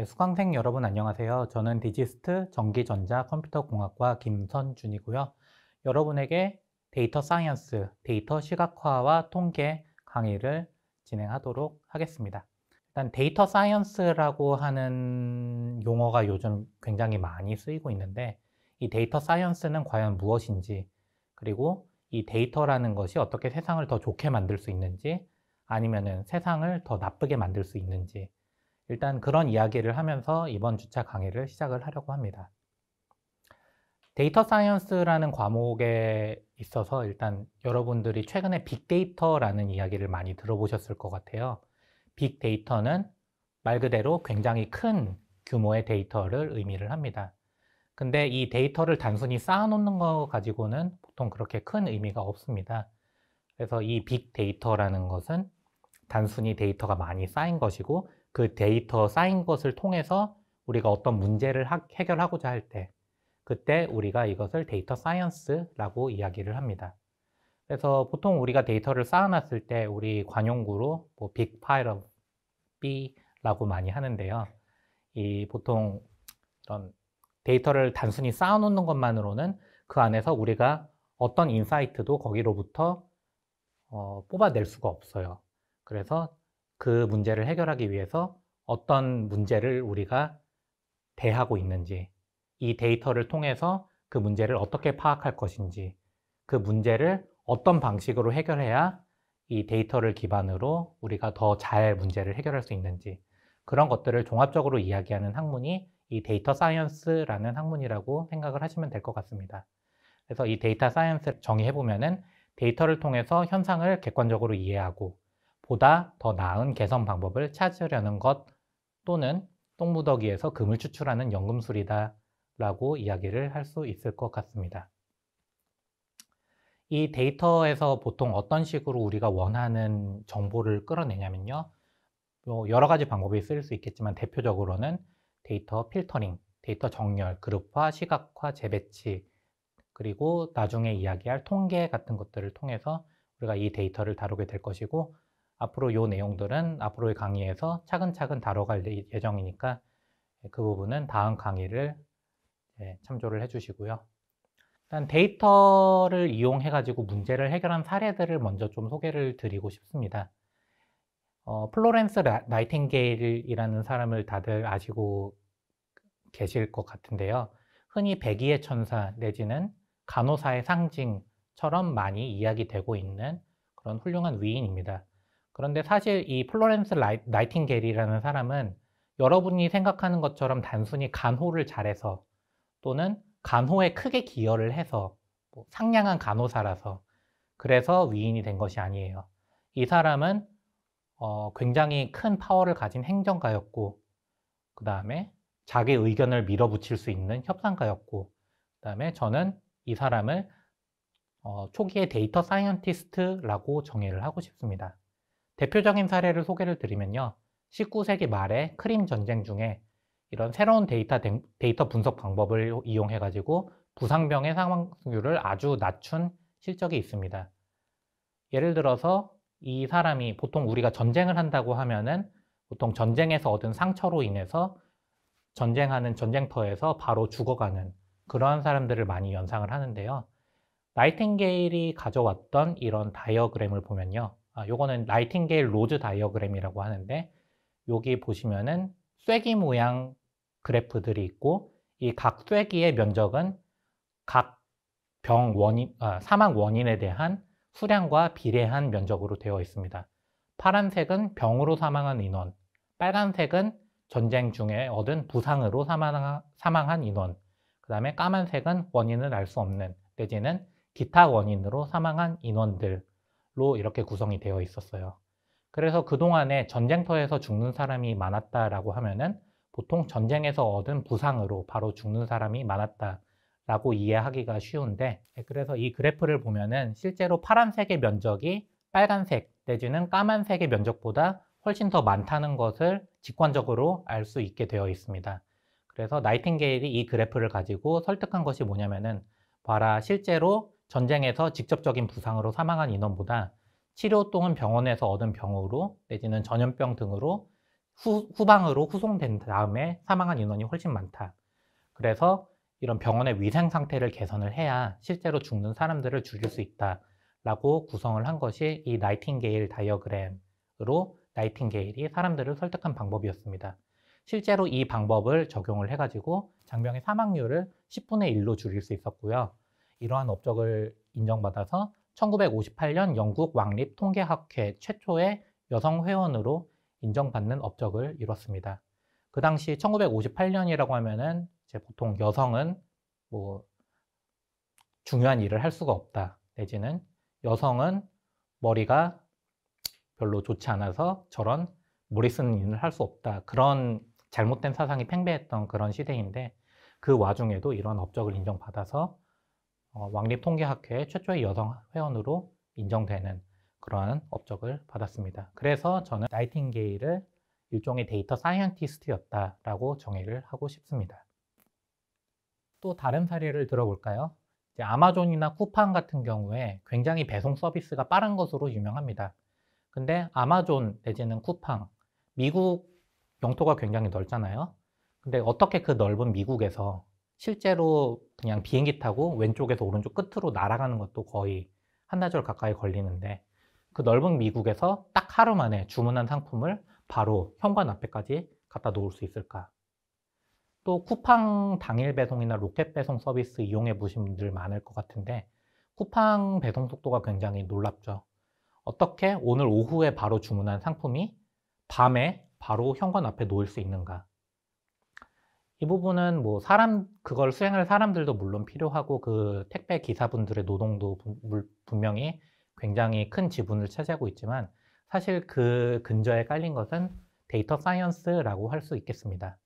예, 수강생 여러분 안녕하세요. 저는 디지스트 전기전자컴퓨터공학과 김선준이고요. 여러분에게 데이터 사이언스, 데이터 시각화와 통계 강의를 진행하도록 하겠습니다. 일단 데이터 사이언스라고 하는 용어가 요즘 굉장히 많이 쓰이고 있는데 이 데이터 사이언스는 과연 무엇인지 그리고 이 데이터라는 것이 어떻게 세상을 더 좋게 만들 수 있는지 아니면은 세상을 더 나쁘게 만들 수 있는지 일단 그런 이야기를 하면서 이번 주차 강의를 시작을 하려고 합니다. 데이터 사이언스라는 과목에 있어서 일단 여러분들이 최근에 빅데이터라는 이야기를 많이 들어보셨을 것 같아요. 빅데이터는 말 그대로 굉장히 큰 규모의 데이터를 의미를 합니다. 근데 이 데이터를 단순히 쌓아놓는 거 가지고는 보통 그렇게 큰 의미가 없습니다. 그래서 이 빅데이터라는 것은 단순히 데이터가 많이 쌓인 것이고 그 데이터 쌓인 것을 통해서 우리가 어떤 문제를 하, 해결하고자 할 때 그때 우리가 이것을 데이터 사이언스라고 이야기를 합니다. 그래서 보통 우리가 데이터를 쌓아놨을 때 우리 관용구로 뭐 big pile of b라고 많이 하는데요. 이 보통 이런 데이터를 단순히 쌓아놓는 것만으로는 그 안에서 우리가 어떤 인사이트도 거기로부터 어, 뽑아낼 수가 없어요. 그래서 그 문제를 해결하기 위해서 어떤 문제를 우리가 대하고 있는지, 이 데이터를 통해서 그 문제를 어떻게 파악할 것인지, 그 문제를 어떤 방식으로 해결해야 이 데이터를 기반으로 우리가 더 잘 문제를 해결할 수 있는지, 그런 것들을 종합적으로 이야기하는 학문이 이 데이터 사이언스라는 학문이라고 생각을 하시면 될 것 같습니다. 그래서 이 데이터 사이언스를 정의해보면은 데이터를 통해서 현상을 객관적으로 이해하고 보다 더 나은 개선 방법을 찾으려는 것 또는 똥무더기에서 금을 추출하는 연금술이다 라고 이야기를 할 수 있을 것 같습니다. 이 데이터에서 보통 어떤 식으로 우리가 원하는 정보를 끌어내냐면요. 뭐 여러 가지 방법이 있을 수 있겠지만 대표적으로는 데이터 필터링, 데이터 정렬, 그룹화, 시각화, 재배치, 그리고 나중에 이야기할 통계 같은 것들을 통해서 우리가 이 데이터를 다루게 될 것이고 앞으로 요 내용들은 앞으로의 강의에서 차근차근 다뤄갈 예, 예정이니까 예, 그 부분은 다음 강의를 예, 참조를 해주시고요. 일단 데이터를 이용해가지고 문제를 해결한 사례들을 먼저 좀 소개를 드리고 싶습니다. 어, 플로렌스 나이팅게일이라는 사람을 다들 아시고 계실 것 같은데요. 흔히 백의의 천사 내지는 간호사의 상징처럼 많이 이야기되고 있는 그런 훌륭한 위인입니다. 그런데 사실 이 플로렌스 라이, 나이팅게일이라는 사람은 여러분이 생각하는 것처럼 단순히 간호를 잘해서 또는 간호에 크게 기여를 해서 뭐 상냥한 간호사라서 그래서 위인이 된 것이 아니에요. 이 사람은 어, 굉장히 큰 파워를 가진 행정가였고 그 다음에 자기 의견을 밀어붙일 수 있는 협상가였고 그 다음에 저는 이 사람을 어, 초기의 데이터 사이언티스트라고 정의를 하고 싶습니다. 대표적인 사례를 소개를 드리면요. 19세기 말에 크림 전쟁 중에 이런 새로운 데이터, 데이터 분석 방법을 이용해가지고 부상병의 사망률을 아주 낮춘 실적이 있습니다. 예를 들어서 이 사람이 보통 우리가 전쟁을 한다고 하면은 보통 전쟁에서 얻은 상처로 인해서 전쟁하는 전쟁터에서 바로 죽어가는 그러한 사람들을 많이 연상을 하는데요. 나이팅게일이 가져왔던 이런 다이어그램을 보면요. 아, 요거는 라이팅게일 로즈 다이어그램이라고 하는데 여기 보시면은 쐐기 모양 그래프들이 있고 이 각 쐐기의 면적은 각 병 원인, 아, 사망 원인에 대한 수량과 비례한 면적으로 되어 있습니다. 파란색은 병으로 사망한 인원, 빨간색은 전쟁 중에 얻은 부상으로 사망한 인원, 그 다음에 까만색은 원인을 알 수 없는, 내지는 기타 원인으로 사망한 인원들 로 이렇게 구성이 되어 있었어요. 그래서 그동안에 전쟁터에서 죽는 사람이 많았다라고 하면은 보통 전쟁에서 얻은 부상으로 바로 죽는 사람이 많았다라고 이해하기가 쉬운데 예, 그래서 이 그래프를 보면은 실제로 파란색의 면적이 빨간색 내지는 까만색의 면적보다 훨씬 더 많다는 것을 직관적으로 알 수 있게 되어 있습니다. 그래서 나이팅게일이 이 그래프를 가지고 설득한 것이 뭐냐면은 봐라 실제로 전쟁에서 직접적인 부상으로 사망한 인원보다 치료 또는 병원에서 얻은 병으로 내지는 전염병 등으로 후, 후방으로 후송된 다음에 사망한 인원이 훨씬 많다. 그래서 이런 병원의 위생 상태를 개선을 해야 실제로 죽는 사람들을 줄일 수 있다라고 구성을 한 것이 이 나이팅게일 다이어그램으로 나이팅게일이 사람들을 설득한 방법이었습니다. 실제로 이 방법을 적용을 해가지고 장병의 사망률을 10분의 1로 줄일 수 있었고요. 이러한 업적을 인정받아서 1958년 영국 왕립 통계학회 최초의 여성 회원으로 인정받는 업적을 이뤘습니다. 그 당시 1958년이라고 하면은 이제 보통 여성은 뭐 중요한 일을 할 수가 없다. 내지는 여성은 머리가 별로 좋지 않아서 저런 머리 쓰는 일을 할 수 없다. 그런 잘못된 사상이 팽배했던 그런 시대인데 그 와중에도 이런 업적을 인정받아서 어, 왕립통계학회 최초의 여성 회원으로 인정되는 그러한 업적을 받았습니다. 그래서 저는 나이팅게일을 일종의 데이터 사이언티스트였다라고 정의를 하고 싶습니다. 또 다른 사례를 들어볼까요? 이제 아마존이나 쿠팡 같은 경우에 굉장히 배송 서비스가 빠른 것으로 유명합니다. 근데 아마존 내지는 쿠팡, 미국 영토가 굉장히 넓잖아요. 근데 어떻게 그 넓은 미국에서 실제로 그냥 비행기 타고 왼쪽에서 오른쪽 끝으로 날아가는 것도 거의 한나절 가까이 걸리는데 그 넓은 미국에서 딱 하루 만에 주문한 상품을 바로 현관 앞에까지 갖다 놓을 수 있을까? 또 쿠팡 당일 배송이나 로켓 배송 서비스 이용해 보신 분들 많을 것 같은데 쿠팡 배송 속도가 굉장히 놀랍죠. 어떻게 오늘 오후에 바로 주문한 상품이 밤에 바로 현관 앞에 놓을수 있는가? 이 부분은 뭐 사람 그걸 수행할 사람들도 물론 필요하고 그 택배 기사분들의 노동도 분, 분명히 굉장히 큰 지분을 차지하고 있지만 사실 그 근저에 깔린 것은 데이터 사이언스라고 할 수 있겠습니다.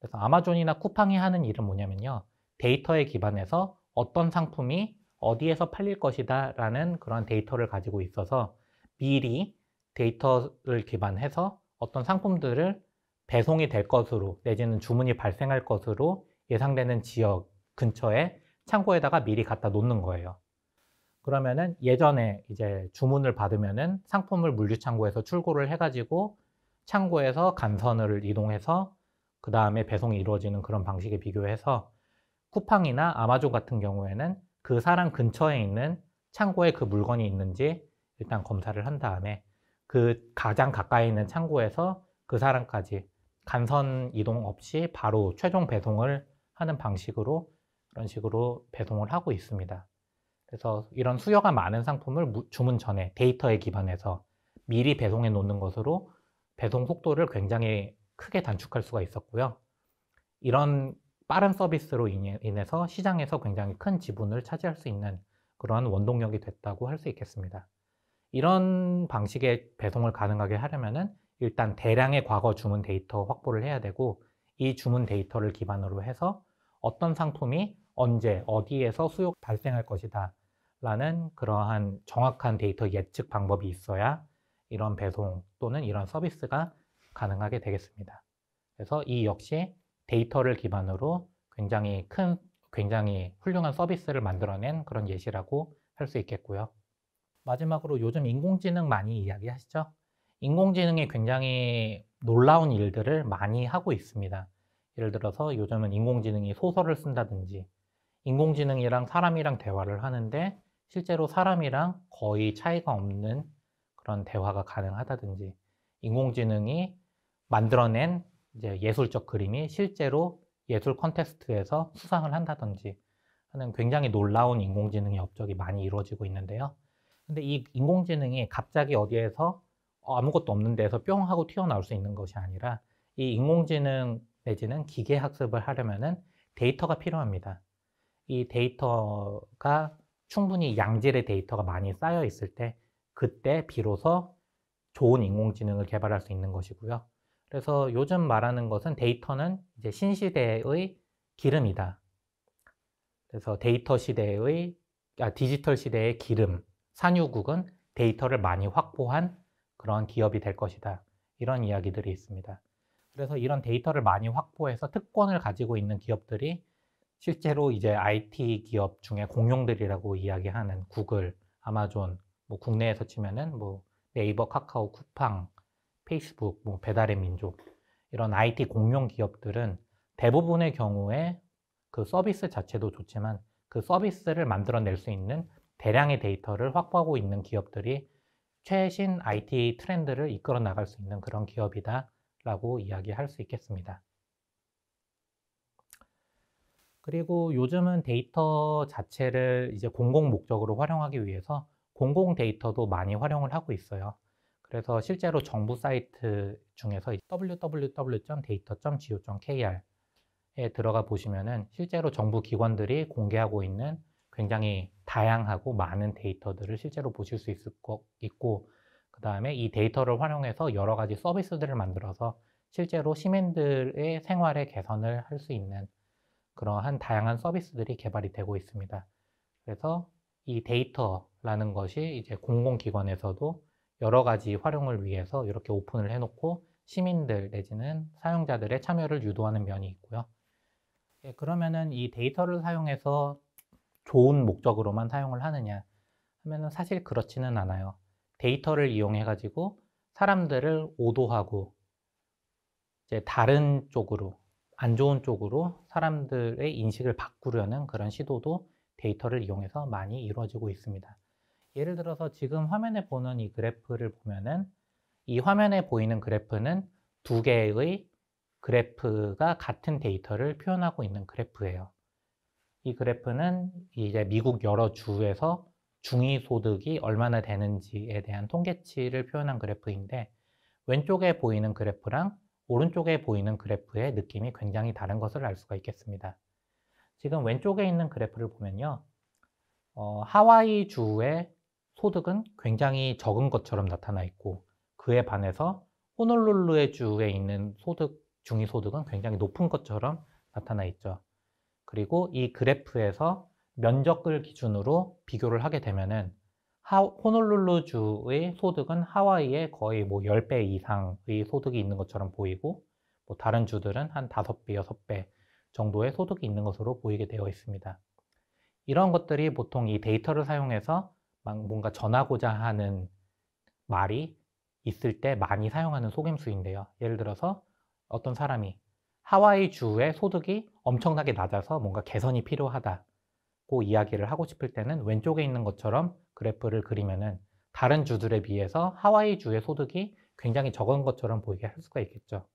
그래서 아마존이나 쿠팡이 하는 일은 뭐냐면요. 데이터에 기반해서 어떤 상품이 어디에서 팔릴 것이다 라는 그런 데이터를 가지고 있어서 미리 데이터를 기반해서 어떤 상품들을 배송이 될 것으로 내지는 주문이 발생할 것으로 예상되는 지역 근처에 창고에다가 미리 갖다 놓는 거예요. 그러면은 예전에 이제 주문을 받으면은 상품을 물류창고에서 출고를 해가지고 창고에서 간선을 이동해서 그 다음에 배송이 이루어지는 그런 방식에 비교해서 쿠팡이나 아마존 같은 경우에는 그 사람 근처에 있는 창고에 그 물건이 있는지 일단 검사를 한 다음에 그 가장 가까이 있는 창고에서 그 사람까지 간선 이동 없이 바로 최종 배송을 하는 방식으로 그런 식으로 배송을 하고 있습니다. 그래서 이런 수요가 많은 상품을 주문 전에 데이터에 기반해서 미리 배송해 놓는 것으로 배송 속도를 굉장히 크게 단축할 수가 있었고요. 이런 빠른 서비스로 인해서 시장에서 굉장히 큰 지분을 차지할 수 있는 그러한 원동력이 됐다고 할 수 있겠습니다. 이런 방식의 배송을 가능하게 하려면은 일단 대량의 과거 주문 데이터 확보를 해야 되고 이 주문 데이터를 기반으로 해서 어떤 상품이 언제 어디에서 수요 발생할 것이다 라는 그러한 정확한 데이터 예측 방법이 있어야 이런 배송 또는 이런 서비스가 가능하게 되겠습니다. 그래서 이 역시 데이터를 기반으로 굉장히 큰, 굉장히 훌륭한 서비스를 만들어낸 그런 예시라고 할 수 있겠고요. 마지막으로 요즘 인공지능 많이 이야기하시죠? 인공지능이 굉장히 놀라운 일들을 많이 하고 있습니다. 예를 들어서 요즘은 인공지능이 소설을 쓴다든지 인공지능이랑 사람이랑 대화를 하는데 실제로 사람이랑 거의 차이가 없는 그런 대화가 가능하다든지 인공지능이 만들어낸 이제 예술적 그림이 실제로 예술 컨테스트에서 수상을 한다든지 하는 굉장히 놀라운 인공지능의 업적이 많이 이루어지고 있는데요. 근데 이 인공지능이 갑자기 어디에서 어, 아무것도 없는 데서 뿅 하고 튀어나올 수 있는 것이 아니라 이 인공지능 내지는 기계 학습을 하려면 데이터가 필요합니다. 이 데이터가 충분히 양질의 데이터가 많이 쌓여 있을 때 그때 비로소 좋은 인공지능을 개발할 수 있는 것이고요. 그래서 요즘 말하는 것은 데이터는 이제 신시대의 기름이다. 그래서 데이터 시대의 아, 디지털 시대의 기름 산유국은 데이터를 많이 확보한 그러한 기업이 될 것이다. 이런 이야기들이 있습니다. 그래서 이런 데이터를 많이 확보해서 특권을 가지고 있는 기업들이 실제로 이제 IT 기업 중에 공룡들이라고 이야기하는 구글, 아마존, 뭐 국내에서 치면은 뭐 네이버, 카카오, 쿠팡, 페이스북, 뭐 배달의 민족 이런 IT 공룡 기업들은 대부분의 경우에 그 서비스 자체도 좋지만 그 서비스를 만들어낼 수 있는 대량의 데이터를 확보하고 있는 기업들이 최신 IT 트렌드를 이끌어 나갈 수 있는 그런 기업이다라고 이야기할 수 있겠습니다. 그리고 요즘은 데이터 자체를 이제 공공 목적으로 활용하기 위해서 공공 데이터도 많이 활용을 하고 있어요. 그래서 실제로 정부 사이트 중에서 www.data.go.kr에 들어가 보시면은 실제로 정부 기관들이 공개하고 있는 굉장히 다양하고 많은 데이터들을 실제로 보실 수 있을 것 있고 그 다음에 이 데이터를 활용해서 여러 가지 서비스들을 만들어서 실제로 시민들의 생활의 개선을 할 수 있는 그러한 다양한 서비스들이 개발이 되고 있습니다. 그래서 이 데이터라는 것이 이제 공공기관에서도 여러 가지 활용을 위해서 이렇게 오픈을 해놓고 시민들 내지는 사용자들의 참여를 유도하는 면이 있고요. 예, 그러면은 이 데이터를 사용해서 좋은 목적으로만 사용을 하느냐 하면 사실 그렇지는 않아요. 데이터를 이용해 가지고 사람들을 오도하고 이제 다른 쪽으로 안 좋은 쪽으로 사람들의 인식을 바꾸려는 그런 시도도 데이터를 이용해서 많이 이루어지고 있습니다. 예를 들어서 지금 화면에 보는 이 그래프를 보면은 이 화면에 보이는 그래프는 두 개의 그래프가 같은 데이터를 표현하고 있는 그래프예요. 이 그래프는 이제 미국 여러 주에서 중위 소득이 얼마나 되는지에 대한 통계치를 표현한 그래프인데 왼쪽에 보이는 그래프랑 오른쪽에 보이는 그래프의 느낌이 굉장히 다른 것을 알 수가 있겠습니다. 지금 왼쪽에 있는 그래프를 보면요. 어, 하와이 주의 소득은 굉장히 적은 것처럼 나타나 있고 그에 반해서 호놀룰루의 주에 있는 소득 중위 소득은 굉장히 높은 것처럼 나타나 있죠. 그리고 이 그래프에서 면적을 기준으로 비교를 하게 되면은 호놀룰루주의 소득은 하와이에 거의 뭐 10배 이상의 소득이 있는 것처럼 보이고 뭐 다른 주들은 한 5배, 6배 정도의 소득이 있는 것으로 보이게 되어 있습니다. 이런 것들이 보통 이 데이터를 사용해서 뭔가 전하고자 하는 말이 있을 때 많이 사용하는 속임수인데요. 예를 들어서 어떤 사람이 하와이 주의 소득이 엄청나게 낮아서 뭔가 개선이 필요하다고 이야기를 하고 싶을 때는 왼쪽에 있는 것처럼 그래프를 그리면은 다른 주들에 비해서 하와이 주의 소득이 굉장히 적은 것처럼 보이게 할 수가 있겠죠.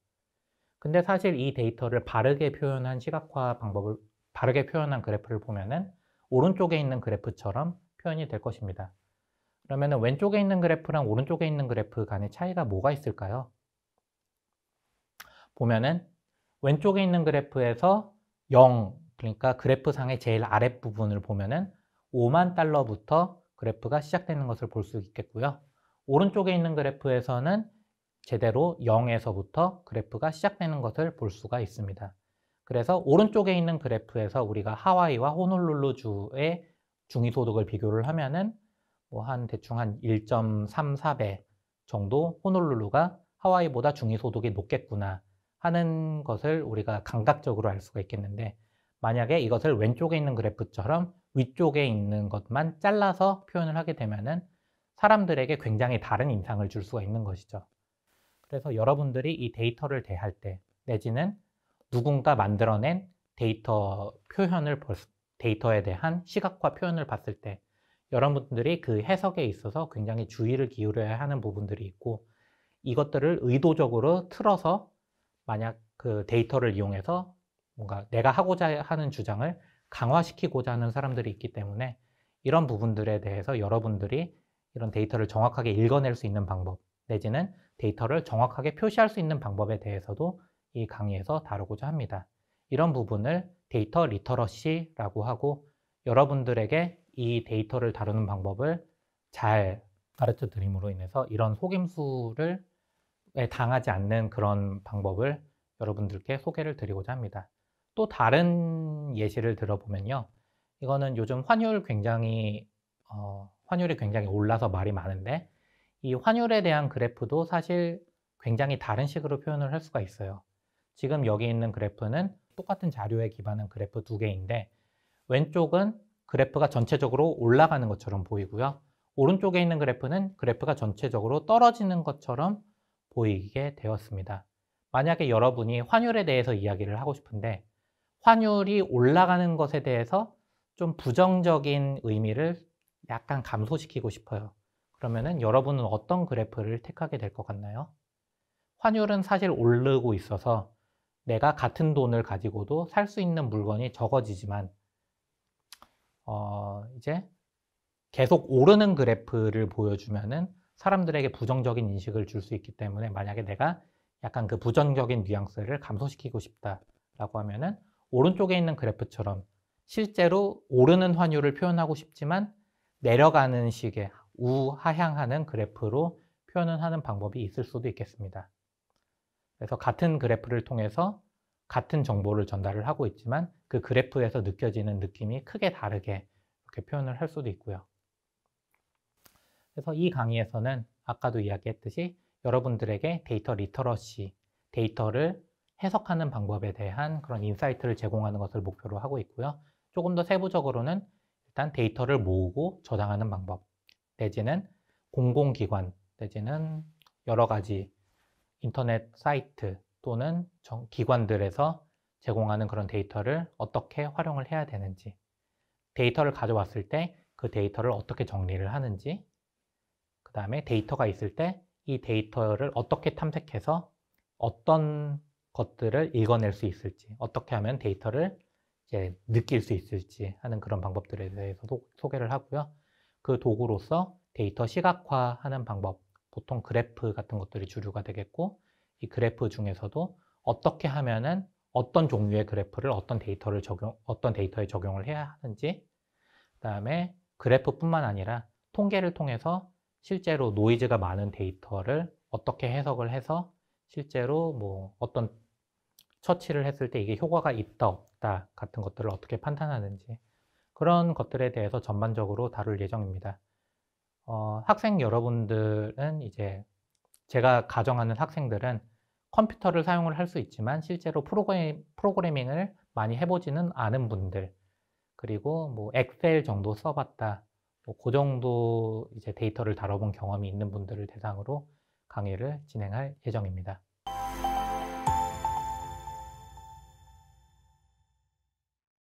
근데 사실 이 데이터를 바르게 표현한 시각화 방법을 바르게 표현한 그래프를 보면은 오른쪽에 있는 그래프처럼 표현이 될 것입니다. 그러면 왼쪽에 있는 그래프랑 오른쪽에 있는 그래프 간의 차이가 뭐가 있을까요? 보면은 왼쪽에 있는 그래프에서 0, 그러니까 그래프상의 제일 아랫부분을 보면은 5만 달러부터 그래프가 시작되는 것을 볼 수 있겠고요. 오른쪽에 있는 그래프에서는 제대로 0에서부터 그래프가 시작되는 것을 볼 수가 있습니다. 그래서 오른쪽에 있는 그래프에서 우리가 하와이와 호놀룰루주의 중위소득을 비교를 하면은 뭐한 대충 한 1.34배 정도 호놀룰루가 하와이보다 중위소득이 높겠구나 하는 것을 우리가 감각적으로 알 수가 있겠는데 만약에 이것을 왼쪽에 있는 그래프처럼 위쪽에 있는 것만 잘라서 표현을 하게 되면은 사람들에게 굉장히 다른 인상을 줄 수가 있는 것이죠. 그래서 여러분들이 이 데이터를 대할 때 내지는 누군가 만들어낸 데이터 표현을 데이터에 대한 시각화 표현을 봤을 때 여러분들이 그 해석에 있어서 굉장히 주의를 기울여야 하는 부분들이 있고 이것들을 의도적으로 틀어서 만약 그 데이터를 이용해서 뭔가 내가 하고자 하는 주장을 강화시키고자 하는 사람들이 있기 때문에 이런 부분들에 대해서 여러분들이 이런 데이터를 정확하게 읽어낼 수 있는 방법 내지는 데이터를 정확하게 표시할 수 있는 방법에 대해서도 이 강의에서 다루고자 합니다. 이런 부분을 데이터 리터러시라고 하고 여러분들에게 이 데이터를 다루는 방법을 잘 가르쳐 드림으로 인해서 이런 속임수를 당하지 않는 그런 방법을 여러분들께 소개를 드리고자 합니다. 또 다른 예시를 들어보면요. 이거는 요즘 환율 굉장히, 어, 환율이 굉장히 올라서 말이 많은데, 이 환율에 대한 그래프도 사실 굉장히 다른 식으로 표현을 할 수가 있어요. 지금 여기 있는 그래프는 똑같은 자료에 기반한 그래프 두 개인데, 왼쪽은 그래프가 전체적으로 올라가는 것처럼 보이고요. 오른쪽에 있는 그래프는 그래프가 전체적으로 떨어지는 것처럼 보이게 되었습니다. 만약에 여러분이 환율에 대해서 이야기를 하고 싶은데 환율이 올라가는 것에 대해서 좀 부정적인 의미를 약간 감소시키고 싶어요. 그러면 여러분은 어떤 그래프를 택하게 될 것 같나요? 환율은 사실 오르고 있어서 내가 같은 돈을 가지고도 살 수 있는 물건이 적어지지만 어, 이제 계속 오르는 그래프를 보여주면은 사람들에게 부정적인 인식을 줄 수 있기 때문에 만약에 내가 약간 그 부정적인 뉘앙스를 감소시키고 싶다라고 하면은 오른쪽에 있는 그래프처럼 실제로 오르는 환율을 표현하고 싶지만 내려가는 식의 우하향하는 그래프로 표현을 하는 방법이 있을 수도 있겠습니다. 그래서 같은 그래프를 통해서 같은 정보를 전달을 하고 있지만 그 그래프에서 느껴지는 느낌이 크게 다르게 이렇게 표현을 할 수도 있고요. 그래서 이 강의에서는 아까도 이야기했듯이 여러분들에게 데이터 리터러시, 데이터를 해석하는 방법에 대한 그런 인사이트를 제공하는 것을 목표로 하고 있고요. 조금 더 세부적으로는 일단 데이터를 모으고 저장하는 방법, 내지는 공공기관, 내지는 여러 가지 인터넷 사이트 또는 기관들에서 제공하는 그런 데이터를 어떻게 활용을 해야 되는지, 데이터를 가져왔을 때 그 데이터를 어떻게 정리를 하는지, 그 다음에 데이터가 있을 때 이 데이터를 어떻게 탐색해서 어떤 것들을 읽어낼 수 있을지, 어떻게 하면 데이터를 이제 느낄 수 있을지 하는 그런 방법들에 대해서 도, 소개를 하고요. 그 도구로서 데이터 시각화하는 방법, 보통 그래프 같은 것들이 주류가 되겠고, 이 그래프 중에서도 어떻게 하면은 어떤 종류의 그래프를 어떤 데이터를 적용, 어떤 데이터에 적용을 해야 하는지, 그 다음에 그래프뿐만 아니라 통계를 통해서 실제로 노이즈가 많은 데이터를 어떻게 해석을 해서 실제로 뭐 어떤 처치를 했을 때 이게 효과가 있다 없다 같은 것들을 어떻게 판단하는지 그런 것들에 대해서 전반적으로 다룰 예정입니다. 어, 학생 여러분들은 이제 제가 가정하는 학생들은 컴퓨터를 사용을 할 수 있지만 실제로 프로그래, 프로그래밍을 많이 해보지는 않은 분들 그리고 뭐 엑셀 정도 써봤다 뭐그 정도 이제 데이터를 다뤄본 경험이 있는 분들을 대상으로 강의를 진행할 예정입니다.